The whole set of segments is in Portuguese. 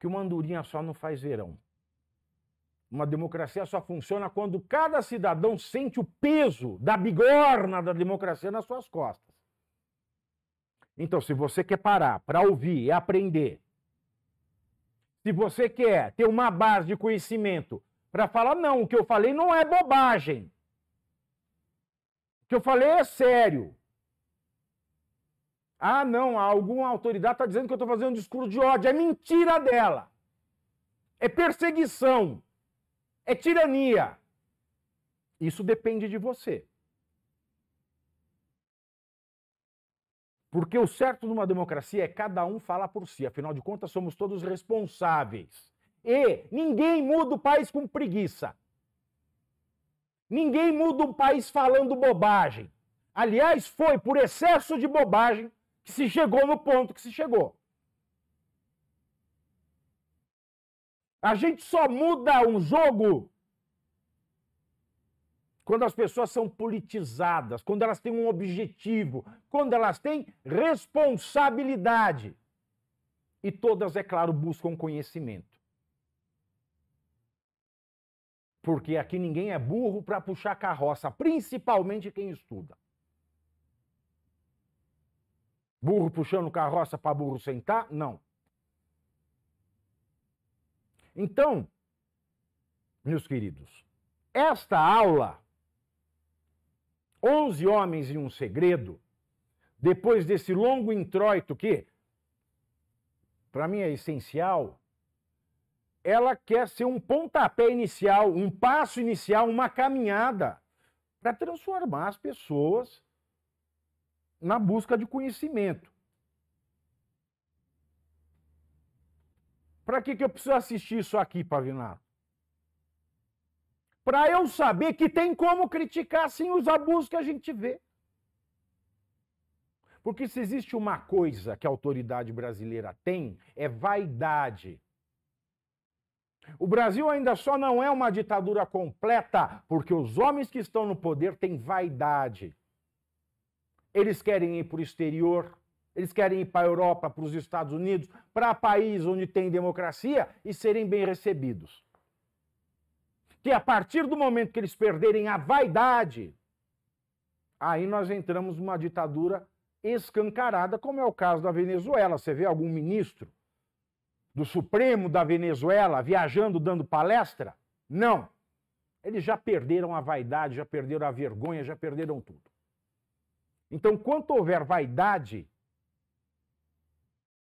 que uma andorinha só não faz verão. Uma democracia só funciona quando cada cidadão sente o peso da bigorna da democracia nas suas costas. Então, se você quer parar para ouvir e aprender, se você quer ter uma base de conhecimento para falar, não, o que eu falei não é bobagem. O que eu falei é sério. Ah, não, alguma autoridade está dizendo que eu estou fazendo um discurso de ódio. É mentira dela. É perseguição. É tirania. Isso depende de você. Porque o certo numa democracia é cada um falar por si. Afinal de contas, somos todos responsáveis. E ninguém muda o país com preguiça. Ninguém muda o país falando bobagem. Aliás, foi por excesso de bobagem que se chegou no ponto que se chegou. A gente só muda um jogo quando as pessoas são politizadas, quando elas têm um objetivo, quando elas têm responsabilidade. E todas, é claro, buscam conhecimento. Porque aqui ninguém é burro para puxar carroça, principalmente quem estuda. Burro puxando carroça para burro sentar? Não. Então, meus queridos, esta aula, 11 homens e um segredo, depois desse longo introito que, para mim, é essencial, ela quer ser um pontapé inicial, um passo inicial, uma caminhada para transformar as pessoas na busca de conhecimento. Para que, que eu preciso assistir isso aqui, Pavinato? Para eu saber que tem como criticar sim os abusos que a gente vê. Porque se existe uma coisa que a autoridade brasileira tem, é vaidade. O Brasil ainda só não é uma ditadura completa porque os homens que estão no poder têm vaidade. Eles querem ir para o exterior, eles querem ir para a Europa, para os Estados Unidos, para país onde tem democracia e serem bem recebidos. Que a partir do momento que eles perderem a vaidade, aí nós entramos numa ditadura escancarada, como é o caso da Venezuela. Você vê algum ministro do Supremo da Venezuela viajando, dando palestra? Não. Eles já perderam a vaidade, já perderam a vergonha, já perderam tudo. Então, quanto houver vaidade,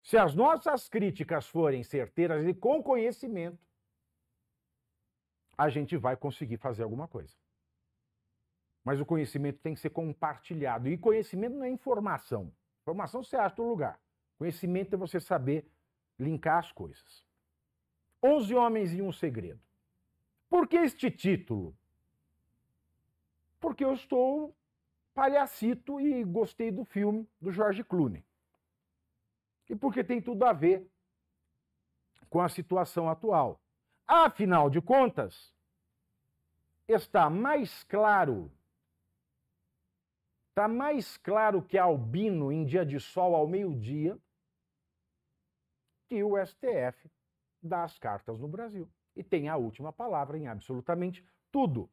se as nossas críticas forem certeiras e com conhecimento, a gente vai conseguir fazer alguma coisa. Mas o conhecimento tem que ser compartilhado. E conhecimento não é informação. Informação você acha no lugar. Conhecimento é você saber linkar as coisas. Onze homens e um segredo. Por que este título? Porque eu estou palhacito e gostei do filme do George Clooney. E porque tem tudo a ver com a situação atual. Afinal de contas, está mais claro Está mais claro que Albino em dia de sol ao meio-dia que o STF dá as cartas no Brasil. E tem a última palavra em absolutamente tudo.